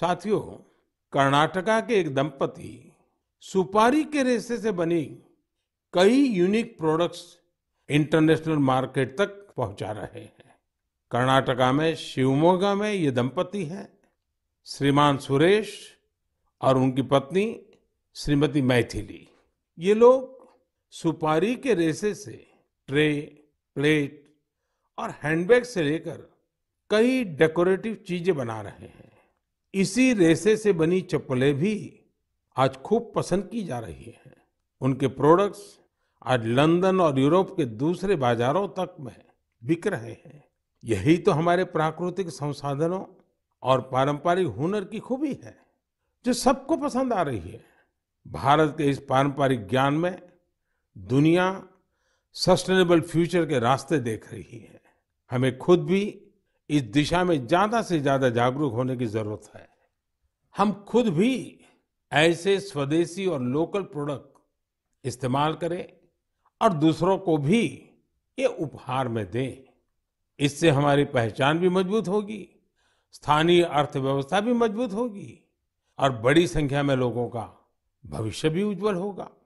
साथियों कर्नाटका के एक दंपति सुपारी के रेसे से बनी कई यूनिक प्रोडक्ट्स इंटरनेशनल मार्केट तक पहुंचा रहे हैं कर्नाटका में शिवमोगा में ये दंपति है श्रीमान सुरेश और उनकी पत्नी श्रीमती मैथिली ये लोग सुपारी के रेसे से ट्रे प्लेट और हैंडबैग से लेकर कई डेकोरेटिव चीजें बना रहे हैं इसी रेसे से बनी चप्पलें भी आज खूब पसंद की जा रही हैं उनके प्रोडक्ट्स आज लंदन और यूरोप के दूसरे बाजारों तक में बिक रहे हैं यही तो हमारे प्राकृतिक संसाधनों और पारंपरिक हुनर की खूबी है जो सबको पसंद आ रही है भारत के इस पारंपरिक ज्ञान में दुनिया सस्टेनेबल फ्यूचर के रास्ते देख रही है हमें खुद भी इस दिशा में ज्यादा से ज्यादा जागरूक होने की जरूरत है हम खुद भी ऐसे स्वदेशी और लोकल प्रोडक्ट इस्तेमाल करें और दूसरों को भी ये उपहार में दें इससे हमारी पहचान भी मजबूत होगी स्थानीय अर्थव्यवस्था भी मजबूत होगी और बड़ी संख्या में लोगों का भविष्य भी उज्जवल होगा